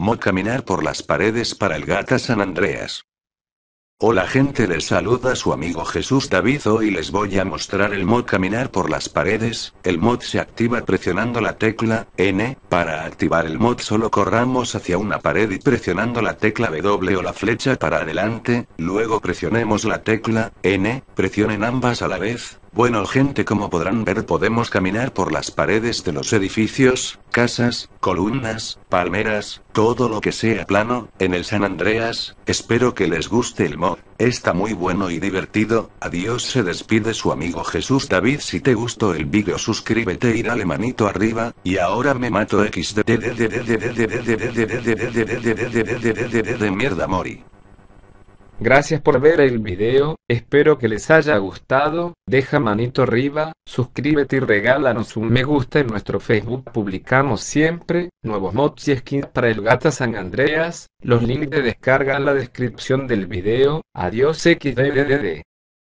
mod caminar por las paredes para el Gata San Andreas. Hola gente, les saluda su amigo Jesús David. Hoy les voy a mostrar el mod caminar por las paredes. El mod se activa presionando la tecla N. Para activar el mod solo corramos hacia una pared y presionando la tecla W o la flecha para adelante. Luego presionemos la tecla N. Presionen ambas a la vez. Bueno gente como podrán ver podemos caminar por las paredes de los edificios, casas, columnas, palmeras, todo lo que sea plano, en el San Andreas, espero que les guste el mod, está muy bueno y divertido, adiós se despide su amigo Jesús David si te gustó el vídeo suscríbete y dale manito arriba, y ahora me mato xd de mierda mori. Gracias por ver el video, espero que les haya gustado, deja manito arriba, suscríbete y regálanos un me gusta en nuestro Facebook. Publicamos siempre nuevos mods y skins para el gata San Andreas, los links de descarga en la descripción del video. Adiós XDDD.